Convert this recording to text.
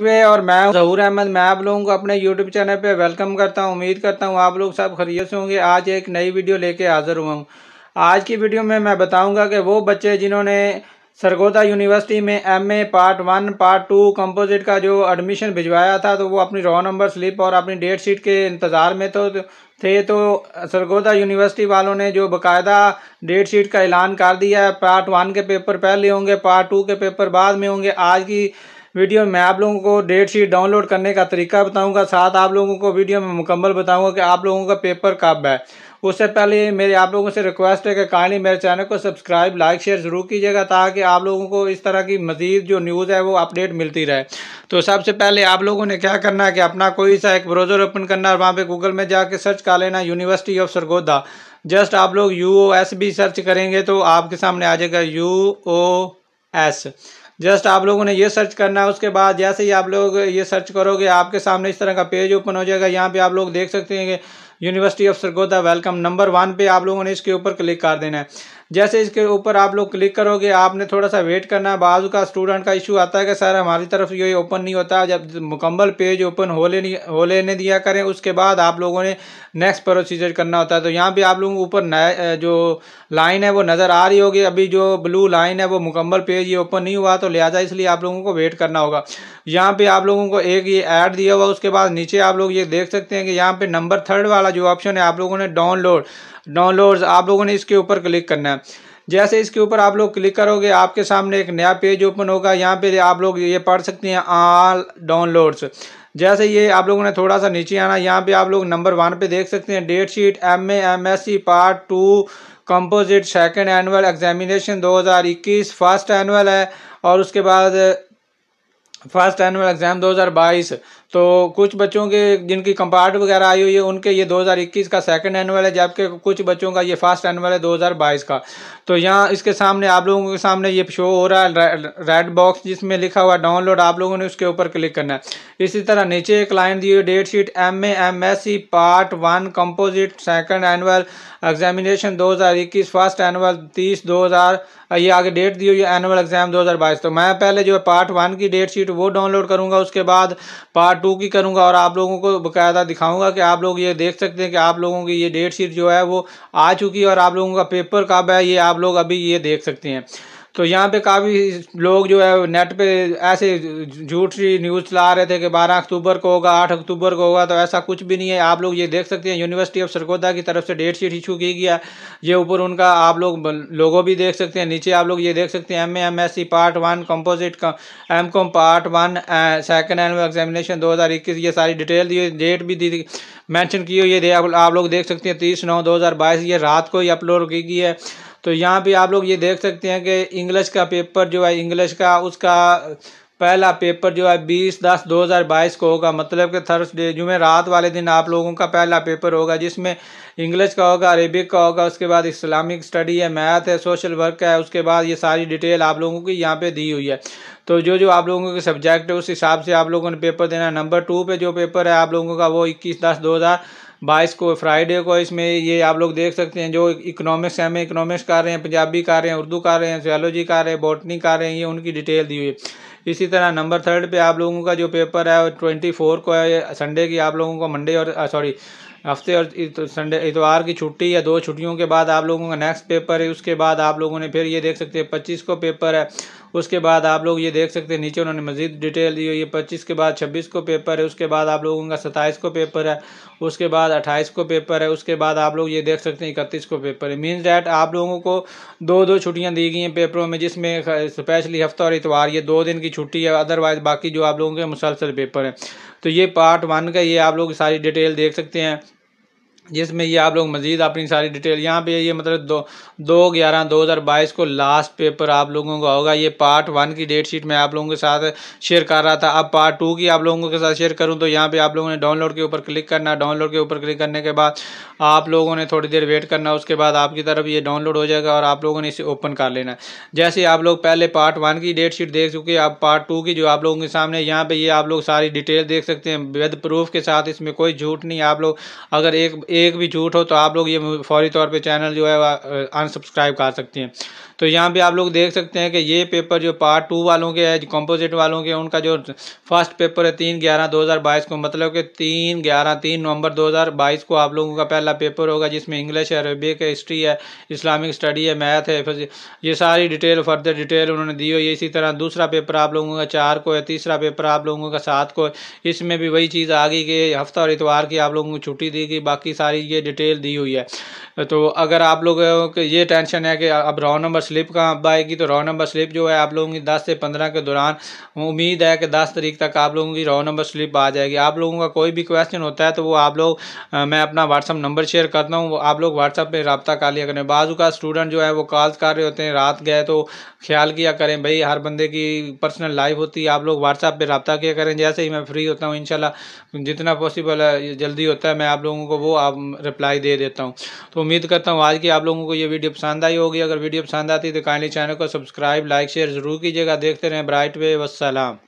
वे और मैं जहूर अहमद मैं आप लोगों को अपने YouTube चैनल पे वेलकम करता हूँ उम्मीद करता हूँ आप लोग सब खरीद से होंगे आज एक नई वीडियो लेके हाजिर हुआ हूँ आज की वीडियो में मैं बताऊँगा कि वो बच्चे जिन्होंने सरगोदा यूनिवर्सिटी में MA part one part two composite का जो एडमिशन भिजवाया था तो वो अपनी रॉ नंबर स्लिप और अपनी डेट शीट के इंतज़ार में तो थे तो सरगोदा यूनिवर्सिटी वालों ने जो बकायदा डेट शीट का ऐलान कर दिया है पार्ट वन के पेपर पहले होंगे पार्ट टू के पेपर बाद में होंगे आज की वीडियो में आप लोगों को डेट शीट डाउनलोड करने का तरीका बताऊंगा साथ आप लोगों को वीडियो में मुकम्मल बताऊंगा कि आप लोगों का पेपर कब है उससे पहले मेरे आप लोगों से रिक्वेस्ट है कि काइंडली मेरे चैनल को सब्सक्राइब लाइक शेयर ज़रूर कीजिएगा ताकि आप लोगों को इस तरह की मज़ीद जो न्यूज़ है वो अपडेट मिलती रहे तो सबसे पहले आप लोगों ने क्या करना है कि अपना कोई सा एक ब्राउज़र ओपन करना है वहाँ पर गूगल में जाके सर्च कर लेना यूनिवर्सिटी ऑफ सरगोदा जस्ट आप लोग यू ओ एस भी सर्च करेंगे तो आपके सामने आ जाएगा यू ओ एस जस्ट आप लोगों ने ये सर्च करना है उसके बाद जैसे ही आप लोग ये सर्च करोगे आपके सामने इस तरह का पेज ओपन हो जाएगा यहाँ पे आप लोग देख सकते हैं कि university of Sargodha welcome number one पे आप लोगों ने इसके ऊपर क्लिक कर देना है जैसे इसके ऊपर आप लोग क्लिक करोगे आपने थोड़ा सा वेट करना है बाजू का स्टूडेंट का इशू आता है कि सर हमारी तरफ ये ओपन नहीं होता जब मुकम्मल पेज ओपन हो लेने हो लेने दिया करें उसके बाद आप लोगों ने नेक्स्ट प्रोसीजर करना होता है तो यहाँ पे आप लोगों को ऊपर जो लाइन है वो नज़र आ रही होगी अभी जो ब्लू लाइन है वो मुकम्मल पेज ये ओपन नहीं हुआ तो लिहाजा इसलिए आप लोगों को वेट करना होगा यहाँ पर आप लोगों को एक ये ऐड दिया हुआ उसके बाद नीचे आप लोग ये देख सकते हैं कि यहाँ पर नंबर थर्ड वाला वाला जो ऑप्शन है आप लोगों ने डाउनलोड डाउनलोड आप लोगों ने इसके ऊपर क्लिक करना है जैसे इसके ऊपर आप लोग क्लिक करोगे आपके सामने एक नया पेज ओपन होगा यहाँ पे आप लोग ये पढ़ सकते हैं आल डाउनलोड्स जैसे ये आप लोगों ने थोड़ा सा नीचे आना यहाँ पे आप लोग नंबर वन पे देख सकते हैं date sheet M M S C part two composite second annual examination 2021 first annual है और उसके बाद फर्स्ट एनुअल एग्ज़ाम दो तो कुछ बच्चों के जिनकी कंपार्ट वगैरह आई हुई है उनके ये 2021 का सेकंड एनुअल है जबकि कुछ बच्चों का ये फर्स्ट एनुअल है 2022 का तो यहाँ इसके सामने आप लोगों के सामने ये शो हो रहा है रेड बॉक्स जिसमें लिखा हुआ डाउनलोड आप लोगों ने उसके ऊपर क्लिक करना है इसी तरह नीचे एक लाइन दी हुई date sheet M A M S C part one composite second annual examination दो हज़ार इक्कीस फर्स्ट एनुअल तीस दो हज़ार ये आगे डेट दी हुई एनुअल एग्जाम दो हज़ार बाईस तो मैं पहले जो है पार्ट वन की डेट शीट वो डाउनलोड करूँगा उसके बाद पार्ट पार्ट टू की करूँगा और आप लोगों को बकायदा दिखाऊँगा कि आप लोग ये देख सकते हैं कि आप लोगों की ये डेट शीट जो है वो आ चुकी है और आप लोगों का पेपर कब है ये आप लोग अभी ये देख सकते हैं तो यहाँ पे काफ़ी लोग जो है नेट पे ऐसे झूठी न्यूज़ चला रहे थे कि 12 अक्टूबर को होगा 8 अक्टूबर को होगा तो ऐसा कुछ भी नहीं है आप लोग ये देख सकते हैं यूनिवर्सिटी ऑफ सरगोदा की तरफ से डेट शीट इशू की गया ये ऊपर उनका आप लोग लोगों भी देख सकते हैं नीचे आप लोग ये देख सकते हैं M M S C part one composite M com part one second annual examination दो हज़ार इक्कीस ये सारी डिटेल दी डेट भी दी मैंशन की हुई है आप लोग देख सकते हैं तीस नौ दो हज़ार बाईस ये रात को ही अपलोड की गई है तो यहाँ पे आप लोग ये देख सकते हैं कि इंग्लिश का पेपर जो है इंग्लिश का उसका पहला पेपर जो है बीस दस दो हज़ार बाईस को होगा मतलब कि थर्सडे जुमे रात वाले दिन आप लोगों का पहला पेपर होगा जिसमें इंग्लिश का होगा अरेबिक का होगा उसके बाद इस्लामिक स्टडी है मैथ है सोशल वर्क है उसके बाद ये सारी डिटेल आप लोगों की यहाँ पे दी हुई है तो जो जो आप लोगों के सब्जेक्ट है उस हिसाब से आप लोगों ने पेपर देना नंबर टू पे जो पेपर है आप लोगों का वो इक्कीस दस दो हज़ार बाईस को फ्राइडे को इसमें ये आप लोग देख सकते हैं जो इकोनॉमिक्स एम इकोनॉमिक्स का रहे हैं पंजाबी का रहे हैं उर्दू का रहे हैं सोलॉजी का रहे हैं बॉटनी का रहे हैं ये उनकी डिटेल दी हुई है इसी तरह नंबर थर्ड पे आप लोगों का जो पेपर है ट्वेंटी फोर को है संडे की आप लोगों को मंडे और सॉरी हफ्ते और संडे इतवार की छुट्टी या दो छुट्टियों के बाद आप लोगों का नेक्स्ट पेपर है उसके बाद आप लोगों ने फिर ये देख सकते हैं पच्चीस को पेपर है उसके बाद आप लोग ये देख सकते हैं नीचे उन्होंने मजीद डिटेल दी हुई है पच्चीस के बाद छब्बीस को पेपर है उसके बाद आप लोगों का सत्ताईस को पेपर है उसके बाद अट्ठाईस को पेपर है उसके बाद आप लोग ये देख सकते हैं इकतीस को पेपर है मीन्स डैट आप लोगों को दो दो छुट्टियाँ दी गई हैं पेपरों में जिसमें स्पेशली हफ्ता और इतवार ये दो दिन की छुट्टी है अदरवाइज़ बाकी जो आप लोगों के मुसलसल पेपर हैं तो ये पार्ट वन का ये आप लोग सारी डिटेल देख सकते हैं जिसमें ये आप लोग मज़ीद अपनी सारी डिटेल यहाँ पे ये मतलब दो दो ग्यारह दो हज़ार बाईस को लास्ट पेपर आप लोगों का होगा ये पार्ट वन की डेट शीट मैं आप लोगों के साथ शेयर कर रहा था अब पार्ट टू की आप लोगों के साथ शेयर करूँ तो यहाँ पे आप लोगों ने डाउनलोड के ऊपर क्लिक करना डाउनलोड के ऊपर क्लिक करने के बाद आप लोगों ने थोड़ी देर वेट करना उसके बाद आपकी तरफ ये डाउनलोड हो जाएगा और आप लोगों ने इसे ओपन कर लेना जैसे आप लोग पहले पार्ट वन की डेट शीट देख चुके अब पार्ट टू की जो आप लोगों के सामने यहाँ पर ये आप लोग सारी डिटेल देख सकते हैं विद प्रूफ के साथ इसमें कोई झूठ नहीं आप लोग अगर एक एक भी झूठ हो तो आप लोग ये फौरी तौर पे चैनल जो है अनसब्सक्राइब कर सकते हैं तो यहाँ पे आप लोग देख सकते हैं कि ये पेपर जो पार्ट टू वालों के हैं कंपोजिट वालों के उनका जो फर्स्ट पेपर है तीन ग्यारह दो हज़ार बाईस को मतलब कि तीन ग्यारह तीन नवंबर दो हज़ार बाईस को आप लोगों का पहला पेपर होगा जिसमें इंग्लिश है अरबिक है हिस्ट्री है इस्लामिक स्टडी है मैथ है ये सारी डिटेल फर्दर डिटेल उन्होंने दी हुई इसी तरह दूसरा पेपर आप लोगों का चार को है तीसरा पेपर आप लोगों का सात को इसमें भी वही चीज़ आ गई कि हफ्ता और इतवार की आप लोगों को छुट्टी दी गई बाकी सारे सारी ये डिटेल दी हुई है तो अगर आप लोगों के ये टेंशन है कि अब राउंड नंबर स्लिप कहाँ अब आएगी तो राउंड नंबर स्लिप जो है आप लोगों की दस से पंद्रह के दौरान उम्मीद है कि दस तरीक तक आप लोगों की राउंड नंबर स्लिप आ जाएगी आप लोगों का कोई भी क्वेश्चन होता है तो वो आप लोग मैं अपना व्हाट्सअप नंबर शेयर करता हूँ आप लोग व्हाट्सअप पर रबता कर लिया करें बाजू का स्टूडेंट जो है वो कॉल कर रहे होते हैं रात गए तो ख्याल किया करें भाई हर बंदे की पर्सनल लाइफ होती है आप लोग व्हाट्सअप पर रबता किया करें जैसे ही मैं फ्री होता हूँ इन जितना पॉसिबल है जल्दी होता है मैं आप लोगों को वो आप रिप्लाई दे देता हूँ तो उम्मीद करता हूँ आज की आप लोगों को ये वीडियो पसंद आई होगी अगर वीडियो पसंद आती है तो काइंडली चैनल को सब्सक्राइब लाइक शेयर ज़रूर कीजिएगा देखते रहें ब्राइट वे वसलाम